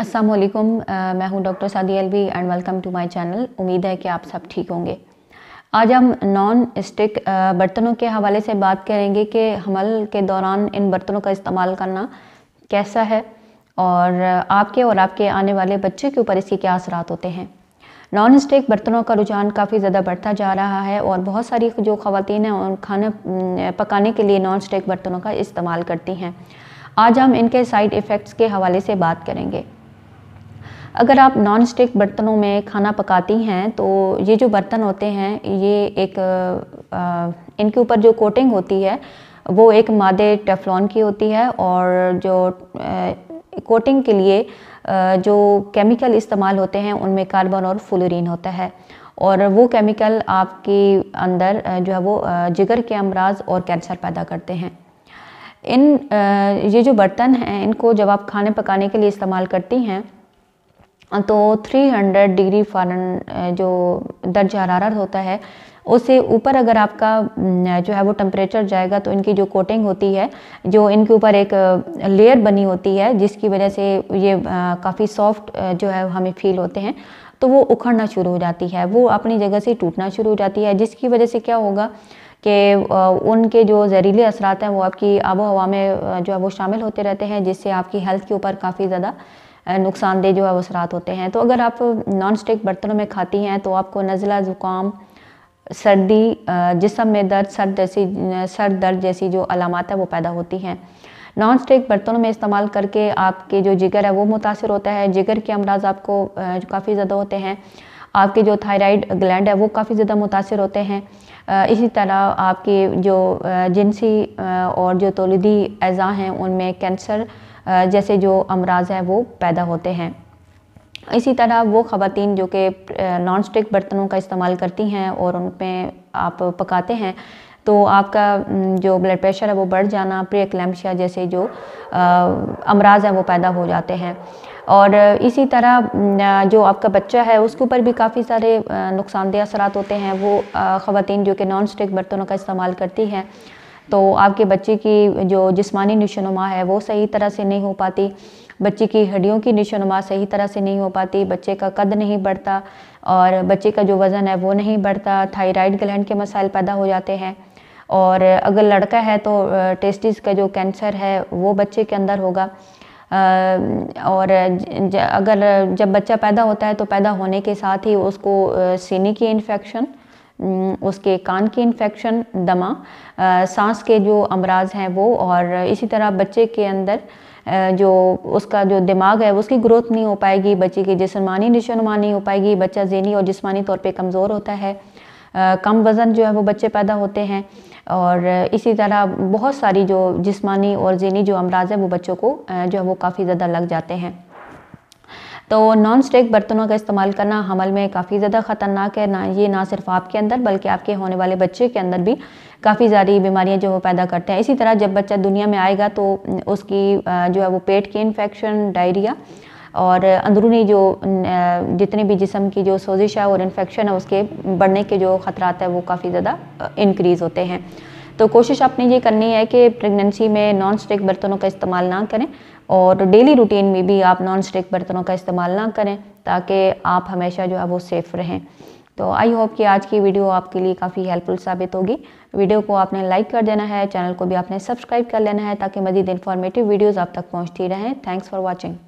असलकुम uh, मैं हूं doctor Sadi Alvi and welcome to my channel उम्मीद है कि आप सब ठीक होंगे आज हम नॉन स्टिक uh, बर्तनों के हवाले से बात करेंगे कि हमल के दौरान इन बर्तनों का इस्तेमाल करना कैसा है और uh, आपके और आपके आने वाले बच्चे के ऊपर इसके क्या असरात होते हैं नॉन स्टिक बर्तनों का रुझान काफ़ी ज़्यादा बढ़ता जा रहा है और बहुत सारी जो ख़वान हैं उन खाना पकाने के लिए नॉन स्टिक बर्तनों का इस्तेमाल करती हैं आज हम इनके साइड इफ़ेक्ट्स के हवाले से बात करेंगे अगर आप नॉन स्टिक बर्तनों में खाना पकाती हैं तो ये जो बर्तन होते हैं ये एक आ, इनके ऊपर जो कोटिंग होती है वो एक मादे टेफलॉन की होती है और जो आ, कोटिंग के लिए आ, जो केमिकल इस्तेमाल होते हैं उनमें कार्बन और फ्लोरीन होता है और वो केमिकल आपके अंदर जो है वो जिगर के अमराज और कैंसर पैदा करते हैं इन ये जो बर्तन हैं इनको जब आप खाने पकाने के लिए इस्तेमाल करती हैं तो 300 डिग्री फारन जो दर्ज हरारत होता है उससे ऊपर अगर आपका जो है वो टम्परेचर जाएगा तो इनकी जो कोटिंग होती है जो इनके ऊपर एक लेयर बनी होती है जिसकी वजह से ये काफ़ी सॉफ्ट जो है हमें फील होते हैं तो वो उखड़ना शुरू हो जाती है वो अपनी जगह से टूटना शुरू हो जाती है जिसकी वजह से क्या होगा कि उनके जो ज़हरीले असरात हैं वो आपकी आबो हवा में जो है वो शामिल होते रहते हैं जिससे आपकी हेल्थ के ऊपर काफ़ी ज़्यादा नुकसानदेह जो है वो असरात होते हैं तो अगर आप नॉन स्टिक बर्तनों में खाती हैं तो आपको नज़ला ज़ुकाम सर्दी जिसम में दर्द सर जैसी सर दर्द जैसी जो अलामत है वो पैदा होती हैं नॉन स्टिक बर्तनों में इस्तेमाल करके आपके जो जिगर है वो मुतासर होता है जिगर के अमराज आपको काफ़ी ज़्यादा होते हैं आपके जो थायराइड ग्लैंड है वो काफ़ी ज़्यादा मुतासर होते हैं इसी तरह आपके जो जिनसी और जो तोलदी अज़ा हैं उनमें कैंसर जैसे जो अमराज हैं वो पैदा होते हैं इसी तरह वो ख़वान जो कि नॉन स्टिक बर्तनों का इस्तेमाल करती हैं और पर आप पकाते हैं तो आपका जो ब्लड प्रेशर है वो बढ़ जाना प्रियक्लैम्शिया जैसे जो अमराज हैं वो पैदा हो जाते हैं और इसी तरह जो आपका बच्चा है उसके ऊपर भी काफ़ी सारे नुकसानदेह असरात होते हैं वो ख़वान जो कि नॉन स्टिक बर्तनों का इस्तेमाल करती हैं तो आपके बच्चे की जो जिस्मानी नशोनुमा है वो सही तरह से नहीं हो पाती बच्चे की हड्डियों की नशोनुमा सही तरह से नहीं हो पाती बच्चे का कद नहीं बढ़ता और बच्चे का जो वज़न है वो नहीं बढ़ता थायराइड ग्लैंड के मसाइल पैदा हो जाते हैं और अगर लड़का है तो टेस्टिस का जो कैंसर है वो बच्चे के अंदर होगा और अगर जब बच्चा पैदा होता है तो पैदा होने के साथ ही उसको सीने की इन्फेक्शन उसके कान के इन्फेक्शन दमा सांस के जो अमराज हैं वो और इसी तरह बच्चे के अंदर जो उसका जो दिमाग है उसकी ग्रोथ नहीं हो पाएगी बच्चे की जिसमानी निशोनुमा नहीं हो पाएगी बच्चा जहनी और जिसमानी तौर पे कमज़ोर होता है कम वज़न जो है वो बच्चे पैदा होते हैं और इसी तरह बहुत सारी जो जिसमानी और जहनी जो अमराज है वो बच्चों को जो है वो काफ़ी ज़्यादा लग जाते हैं तो नॉन स्टिक बर्तनों का इस्तेमाल करना हमल में काफ़ी ज़्यादा ख़तरनाक है ना ये ना सिर्फ आपके अंदर बल्कि आपके होने वाले बच्चे के अंदर भी काफ़ी सारी बीमारियां जो वो पैदा करते हैं इसी तरह जब बच्चा दुनिया में आएगा तो उसकी जो है वो पेट की इन्फेक्शन डायरिया और अंदरूनी जो जितने भी जिसम की जो सोजिश है और इन्फेक्शन है उसके बढ़ने के जो ख़तरा है वो काफ़ी ज़्यादा इंक्रीज़ होते हैं तो कोशिश आपने ये करनी है कि प्रेगनेंसी में नॉन स्टिक बर्तनों का इस्तेमाल ना करें और डेली रूटीन में भी आप नॉन स्टिक बर्तनों का इस्तेमाल ना करें ताकि आप हमेशा जो है वो सेफ़ रहें तो आई होप कि आज की वीडियो आपके लिए काफ़ी हेल्पफुल साबित होगी वीडियो को आपने लाइक कर देना है चैनल को भी आपने सब्सक्राइब कर लेना है ताकि मजीद इन्फॉर्मेटिव वीडियोज़ आप तक पहुँचती रहें थैंक्स फॉर वॉचिंग